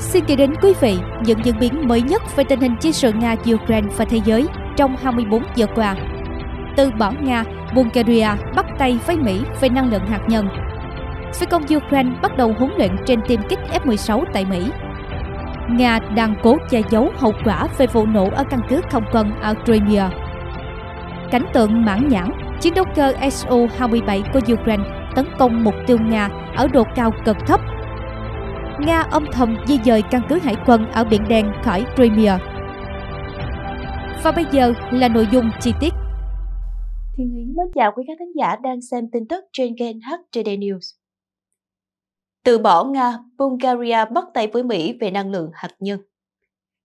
Xin kể đến quý vị những diễn biến mới nhất về tình hình chiến sự Nga-Ukraine và thế giới trong 24 giờ qua. Từ bỏ Nga, Bulgaria bắt tay với Mỹ về năng lượng hạt nhân. Phi công Ukraine bắt đầu huấn luyện trên tiêm kích F-16 tại Mỹ. Nga đang cố che giấu hậu quả về vụ nổ ở căn cứ không quân ở Crimea. Cảnh tượng mãn nhãn, chiến đấu cơ Su-27 của Ukraine tấn công mục tiêu Nga ở độ cao cực thấp Nga âm thầm di dời căn cứ hải quân ở Biển Đen khỏi Crimea. Và bây giờ là nội dung chi tiết. Thiên Huyến mến chào quý khán thính giả đang xem tin tức trên kênh HTD News. Từ bỏ Nga, Bulgaria bắt tay với Mỹ về năng lượng hạt nhân.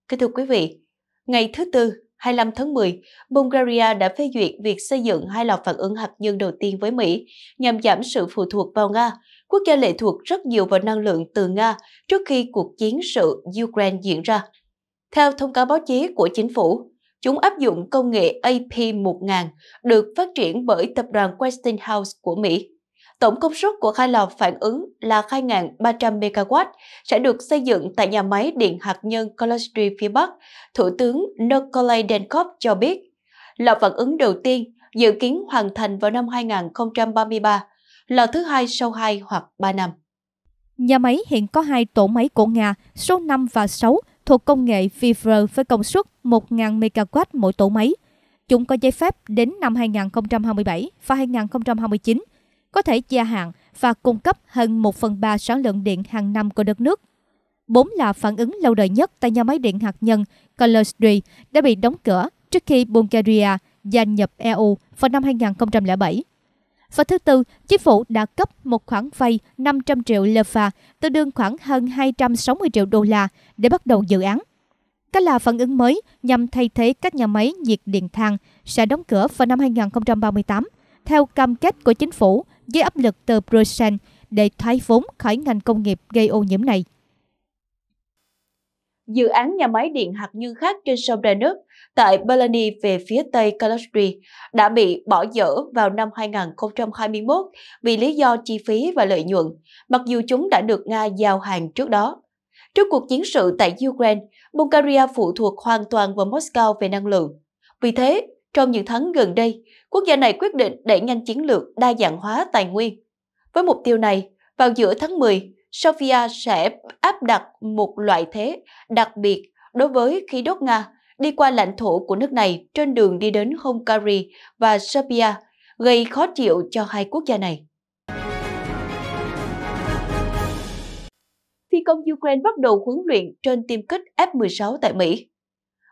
Kính thưa quý vị, ngày thứ Tư, 25 tháng 10, Bulgaria đã phê duyệt việc xây dựng hai lò phản ứng hạt nhân đầu tiên với Mỹ nhằm giảm sự phụ thuộc vào Nga quốc gia lệ thuộc rất nhiều vào năng lượng từ Nga trước khi cuộc chiến sự Ukraine diễn ra. Theo thông cáo báo chí của chính phủ, chúng áp dụng công nghệ AP1000 được phát triển bởi tập đoàn Westinghouse của Mỹ. Tổng công suất của khai lò phản ứng là 2.300 MW sẽ được xây dựng tại nhà máy điện hạt nhân Kolostri phía Bắc, Thủ tướng Nikolai Denkov cho biết. Lò phản ứng đầu tiên dự kiến hoàn thành vào năm 2033 lò thứ hai sau 2 hoặc 3 năm. Nhà máy hiện có hai tổ máy của Nga, số 5 và 6, thuộc công nghệ Vivr với công suất 1.000 MW mỗi tổ máy. Chúng có giấy phép đến năm 2027 và 2029, có thể gia hạn và cung cấp hơn 1 phần 3 sản lượng điện hàng năm của đất nước. Bốn là phản ứng lâu đời nhất tại nhà máy điện hạt nhân Kolosdry đã bị đóng cửa trước khi Bulgaria gia nhập EU vào năm 2007. Và thứ tư, chính phủ đã cấp một khoản vay 500 triệu LFA, tương đương khoảng hơn 260 triệu đô la để bắt đầu dự án. Các là phản ứng mới nhằm thay thế các nhà máy nhiệt điện than sẽ đóng cửa vào năm 2038, theo cam kết của chính phủ dưới áp lực từ Brussels để thoái vốn khỏi ngành công nghiệp gây ô nhiễm này dự án nhà máy điện hạt nhân khác trên sông Danube tại Bellany về phía tây Calabria đã bị bỏ dở vào năm 2021 vì lý do chi phí và lợi nhuận, mặc dù chúng đã được Nga giao hàng trước đó. Trước cuộc chiến sự tại Ukraine, Bulgaria phụ thuộc hoàn toàn vào Moscow về năng lượng. Vì thế, trong những tháng gần đây, quốc gia này quyết định đẩy nhanh chiến lược đa dạng hóa tài nguyên. Với mục tiêu này, vào giữa tháng 10, Sofia sẽ áp đặt một loại thế đặc biệt đối với khí đốt Nga đi qua lãnh thổ của nước này trên đường đi đến Hungary và Serbia, gây khó chịu cho hai quốc gia này. Phi công Ukraine bắt đầu huấn luyện trên tiêm kích F-16 tại Mỹ.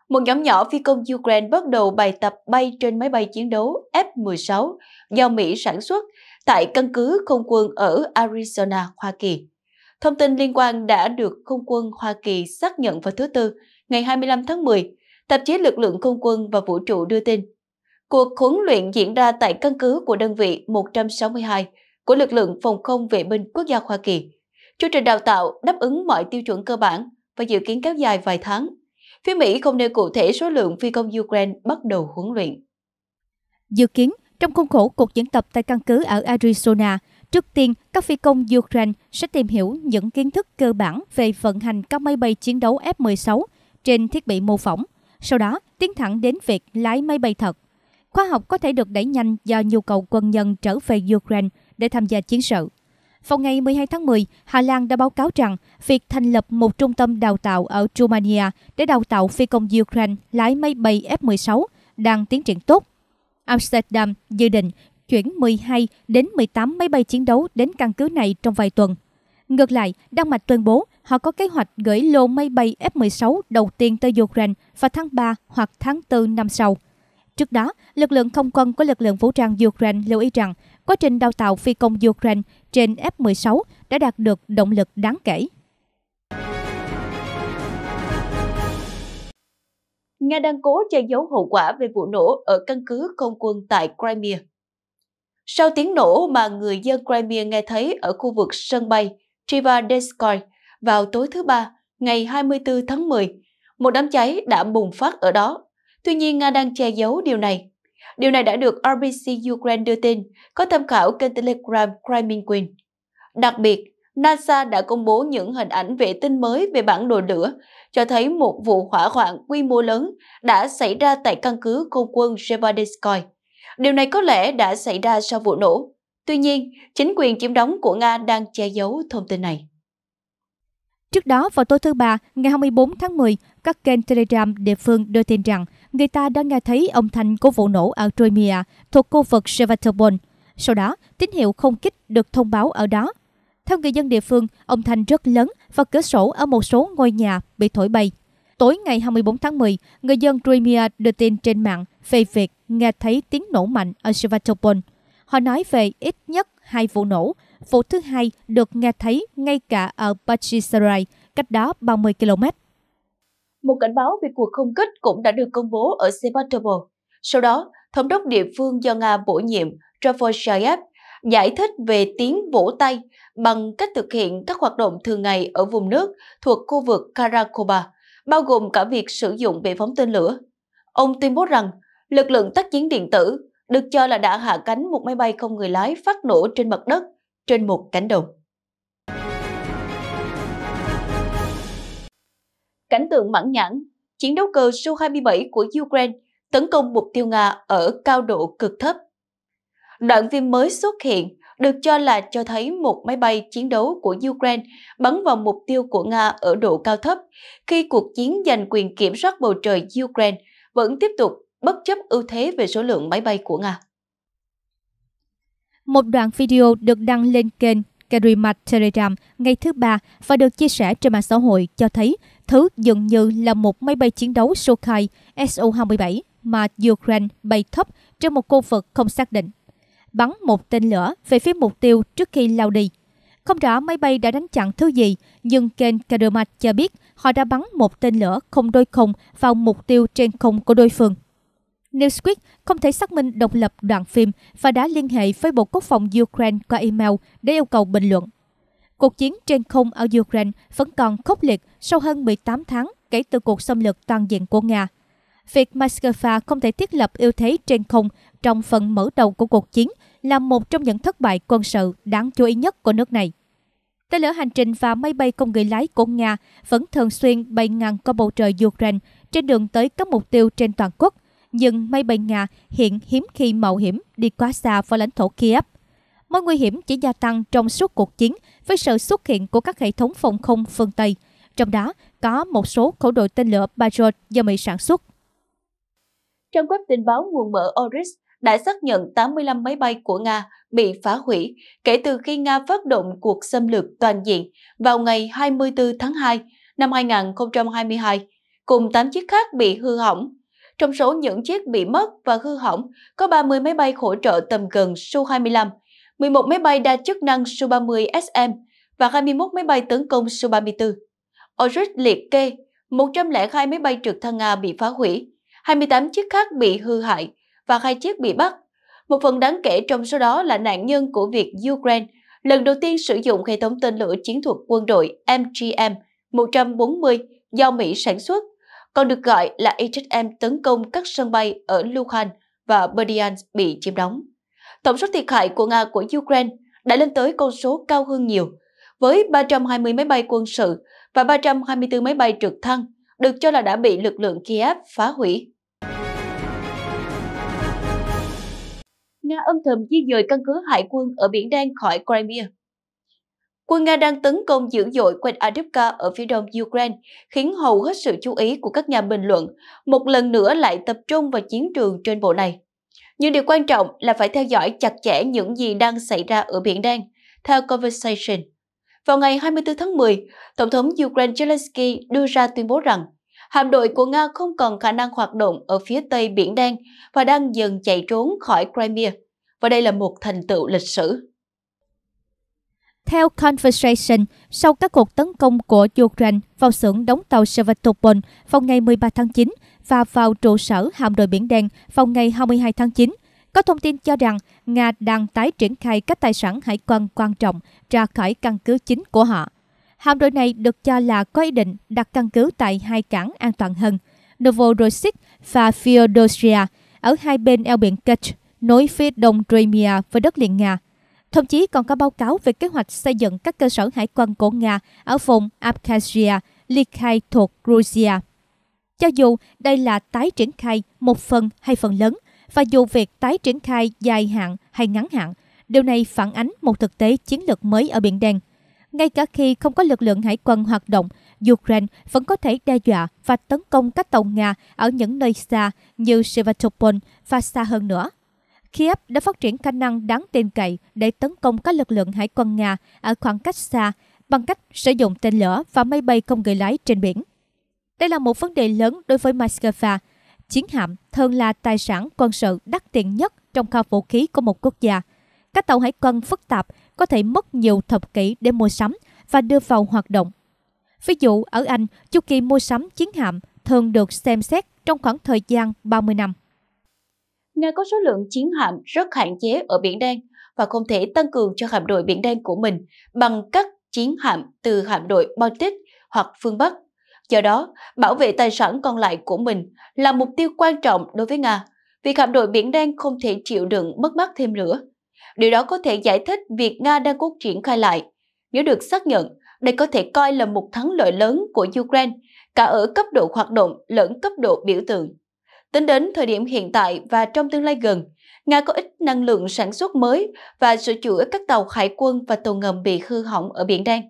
Một nhóm nhỏ phi công Ukraine bắt đầu bài tập bay trên máy bay chiến đấu F-16 do Mỹ sản xuất tại căn cứ không quân ở Arizona, Hoa Kỳ. Thông tin liên quan đã được Không quân Hoa Kỳ xác nhận vào thứ Tư, ngày 25 tháng 10, tạp chí Lực lượng Không quân và Vũ trụ đưa tin. Cuộc huấn luyện diễn ra tại căn cứ của đơn vị 162 của lực lượng phòng không vệ binh quốc gia Hoa Kỳ. Chương trình đào tạo đáp ứng mọi tiêu chuẩn cơ bản và dự kiến kéo dài vài tháng. Phía Mỹ không nêu cụ thể số lượng phi công Ukraine bắt đầu huấn luyện. Dự kiến, trong khuôn khổ cuộc diễn tập tại căn cứ ở Arizona, Trước tiên, các phi công Ukraine sẽ tìm hiểu những kiến thức cơ bản về vận hành các máy bay chiến đấu F-16 trên thiết bị mô phỏng, sau đó tiến thẳng đến việc lái máy bay thật. Khoa học có thể được đẩy nhanh do nhu cầu quân nhân trở về Ukraine để tham gia chiến sự. Vào ngày 12 tháng 10, Hà Lan đã báo cáo rằng việc thành lập một trung tâm đào tạo ở Romania để đào tạo phi công Ukraine lái máy bay F-16 đang tiến triển tốt. Amsterdam dự định chuyển 12 đến 18 máy bay chiến đấu đến căn cứ này trong vài tuần. Ngược lại, Đan Mạch tuyên bố họ có kế hoạch gửi lô máy bay F-16 đầu tiên tới Ukraine vào tháng 3 hoặc tháng 4 năm sau. Trước đó, lực lượng không quân của lực lượng vũ trang Ukraine lưu ý rằng quá trình đào tạo phi công Ukraine trên F-16 đã đạt được động lực đáng kể. Nga đang cố che giấu hậu quả về vụ nổ ở căn cứ không quân tại Crimea. Sau tiếng nổ mà người dân Crimea nghe thấy ở khu vực sân bay Trivadeskoi vào tối thứ Ba, ngày 24 tháng 10, một đám cháy đã bùng phát ở đó. Tuy nhiên, Nga đang che giấu điều này. Điều này đã được RBC Ukraine đưa tin, có tham khảo kênh Telegram Crimean Queen. Đặc biệt, NASA đã công bố những hình ảnh vệ tinh mới về bản đồ lửa, cho thấy một vụ hỏa hoạn quy mô lớn đã xảy ra tại căn cứ không quân Shevardnadze Điều này có lẽ đã xảy ra sau vụ nổ. Tuy nhiên, chính quyền chiếm đóng của Nga đang che giấu thông tin này. Trước đó, vào tối thứ Ba, ngày 24 tháng 10, các kênh Telegram địa phương đưa tin rằng người ta đã nghe thấy âm thanh của vụ nổ ở Crimea thuộc khu vực Sevastopol. Sau đó, tín hiệu không kích được thông báo ở đó. Theo người dân địa phương, âm thanh rất lớn và cửa sổ ở một số ngôi nhà bị thổi bay. Tối ngày 24 tháng 10, người dân Crimea đưa tin trên mạng về việc nghe thấy tiếng nổ mạnh ở Sevastopol. Họ nói về ít nhất hai vụ nổ. Vụ thứ hai được nghe thấy ngay cả ở Pachisarai, cách đó 30 km. Một cảnh báo về cuộc không kích cũng đã được công bố ở Sevastopol. Sau đó, thống đốc địa phương do Nga bổ nhiệm Rafal giải thích về tiếng vỗ tay bằng cách thực hiện các hoạt động thường ngày ở vùng nước thuộc khu vực Karakoba, bao gồm cả việc sử dụng bệ phóng tên lửa. Ông tuyên bố rằng lực lượng tác chiến điện tử được cho là đã hạ cánh một máy bay không người lái phát nổ trên mặt đất trên một cánh đồng. Cảnh tượng mãn nhãn, chiến đấu cơ Su-27 của Ukraine tấn công mục tiêu Nga ở cao độ cực thấp. Đoạn phim mới xuất hiện được cho là cho thấy một máy bay chiến đấu của Ukraine bắn vào mục tiêu của Nga ở độ cao thấp khi cuộc chiến giành quyền kiểm soát bầu trời Ukraine vẫn tiếp tục bất chấp ưu thế về số lượng máy bay của Nga. Một đoạn video được đăng lên kênh Karimat Telegram ngày thứ ba và được chia sẻ trên mạng xã hội cho thấy thứ dường như là một máy bay chiến đấu Sukhoi Su-27 mà Ukraine bay thấp trên một khu vực không xác định. Bắn một tên lửa về phía mục tiêu trước khi lao đi. Không rõ máy bay đã đánh chặn thứ gì, nhưng kênh karimat cho biết họ đã bắn một tên lửa không đôi không vào mục tiêu trên không của đối phương. Newsweek không thể xác minh độc lập đoạn phim và đã liên hệ với Bộ Quốc phòng Ukraine qua email để yêu cầu bình luận. Cuộc chiến trên không ở Ukraine vẫn còn khốc liệt sau hơn 18 tháng kể từ cuộc xâm lược toàn diện của Nga. Việc Moscow không thể thiết lập ưu thế trên không trong phần mở đầu của cuộc chiến là một trong những thất bại quân sự đáng chú ý nhất của nước này. Tên lửa hành trình và máy bay không người lái của Nga vẫn thường xuyên bay ngang qua bầu trời Ukraine trên đường tới các mục tiêu trên toàn quốc nhưng máy bay Nga hiện hiếm khi mạo hiểm đi quá xa vào lãnh thổ Kiev. Mối nguy hiểm chỉ gia tăng trong suốt cuộc chiến với sự xuất hiện của các hệ thống phòng không phương Tây, trong đó có một số khẩu đội tên lửa Patriot do Mỹ sản xuất. Trong web tin báo nguồn mở Oris đã xác nhận 85 máy bay của Nga bị phá hủy kể từ khi Nga phát động cuộc xâm lược toàn diện vào ngày 24 tháng 2 năm 2022, cùng 8 chiếc khác bị hư hỏng trong số những chiếc bị mất và hư hỏng, có 30 máy bay hỗ trợ tầm gần Su-25, 11 máy bay đa chức năng Su-30SM và 21 máy bay tấn công Su-34. Orich liệt kê 102 máy bay trực thăng Nga bị phá hủy, 28 chiếc khác bị hư hại và hai chiếc bị bắt. Một phần đáng kể trong số đó là nạn nhân của việc Ukraine lần đầu tiên sử dụng hệ thống tên lửa chiến thuật quân đội MGM 140 do Mỹ sản xuất còn được gọi là HSM tấn công các sân bay ở Luhansk và Berdyansk bị chiếm đóng. Tổng số thiệt hại của Nga của Ukraine đã lên tới con số cao hơn nhiều, với 320 máy bay quân sự và 324 máy bay trực thăng được cho là đã bị lực lượng Kiev phá hủy. Nga âm thầm di dời căn cứ hải quân ở Biển Đen khỏi Crimea Quân Nga đang tấn công dữ dội quanh Adivka ở phía đông Ukraine, khiến hầu hết sự chú ý của các nhà bình luận một lần nữa lại tập trung vào chiến trường trên bộ này. Nhưng điều quan trọng là phải theo dõi chặt chẽ những gì đang xảy ra ở Biển Đen, theo Conversation. Vào ngày 24 tháng 10, Tổng thống Ukraine Zelensky đưa ra tuyên bố rằng hạm đội của Nga không còn khả năng hoạt động ở phía tây Biển Đen và đang dần chạy trốn khỏi Crimea. Và đây là một thành tựu lịch sử. Theo Conversation, sau các cuộc tấn công của Ukraine vào xưởng đóng tàu Sevastopol vào ngày 13 tháng 9 và vào trụ sở hạm đội Biển Đen vào ngày 22 tháng 9, có thông tin cho rằng Nga đang tái triển khai các tài sản hải quân quan trọng ra khỏi căn cứ chính của họ. Hạm đội này được cho là có ý định đặt căn cứ tại hai cảng an toàn hơn, Novorossiysk và Feodosia, ở hai bên eo biển Kerch, nối phía đông Crimea với đất liền Nga. Thậm chí còn có báo cáo về kế hoạch xây dựng các cơ sở hải quân của Nga ở vùng Abkhazia, Likai thuộc Georgia. Cho dù đây là tái triển khai một phần hay phần lớn, và dù việc tái triển khai dài hạn hay ngắn hạn, điều này phản ánh một thực tế chiến lược mới ở Biển Đen. Ngay cả khi không có lực lượng hải quân hoạt động, Ukraine vẫn có thể đe dọa và tấn công các tàu Nga ở những nơi xa như Sevastopol và xa hơn nữa – Kiev đã phát triển khả năng đáng tin cậy để tấn công các lực lượng hải quân Nga ở khoảng cách xa bằng cách sử dụng tên lửa và máy bay không người lái trên biển. Đây là một vấn đề lớn đối với Moscow. Chiến hạm thường là tài sản quân sự đắt tiền nhất trong kho vũ khí của một quốc gia. Các tàu hải quân phức tạp có thể mất nhiều thập kỷ để mua sắm và đưa vào hoạt động. Ví dụ, ở Anh, chu kỳ mua sắm chiến hạm thường được xem xét trong khoảng thời gian 30 năm. Nga có số lượng chiến hạm rất hạn chế ở Biển Đen và không thể tăng cường cho hạm đội Biển Đen của mình bằng các chiến hạm từ hạm đội Baltic hoặc phương Bắc. Do đó, bảo vệ tài sản còn lại của mình là mục tiêu quan trọng đối với Nga, vì hạm đội Biển Đen không thể chịu đựng mất mát thêm nữa. Điều đó có thể giải thích việc Nga đang cố triển khai lại. Nếu được xác nhận, đây có thể coi là một thắng lợi lớn của Ukraine, cả ở cấp độ hoạt động lẫn cấp độ biểu tượng. Tính đến thời điểm hiện tại và trong tương lai gần, Nga có ít năng lượng sản xuất mới và sửa chữa các tàu hải quân và tàu ngầm bị hư hỏng ở Biển Đen.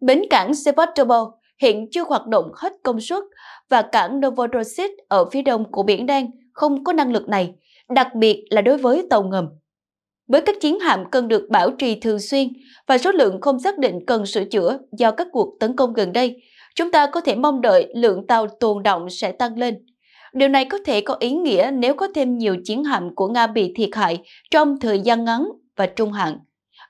Bến cảng Sevastopol hiện chưa hoạt động hết công suất và cảng Novorossiysk ở phía đông của Biển Đen không có năng lực này, đặc biệt là đối với tàu ngầm. Với các chiến hạm cần được bảo trì thường xuyên và số lượng không xác định cần sửa chữa do các cuộc tấn công gần đây, chúng ta có thể mong đợi lượng tàu tồn động sẽ tăng lên. Điều này có thể có ý nghĩa nếu có thêm nhiều chiến hạm của Nga bị thiệt hại trong thời gian ngắn và trung hạn.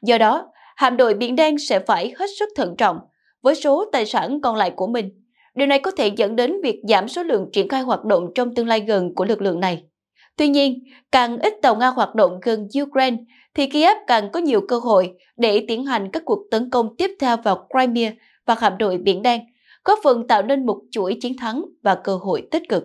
Do đó, hạm đội Biển Đen sẽ phải hết sức thận trọng với số tài sản còn lại của mình. Điều này có thể dẫn đến việc giảm số lượng triển khai hoạt động trong tương lai gần của lực lượng này. Tuy nhiên, càng ít tàu Nga hoạt động gần Ukraine, thì Kiev càng có nhiều cơ hội để tiến hành các cuộc tấn công tiếp theo vào Crimea và hạm đội Biển Đen, góp phần tạo nên một chuỗi chiến thắng và cơ hội tích cực.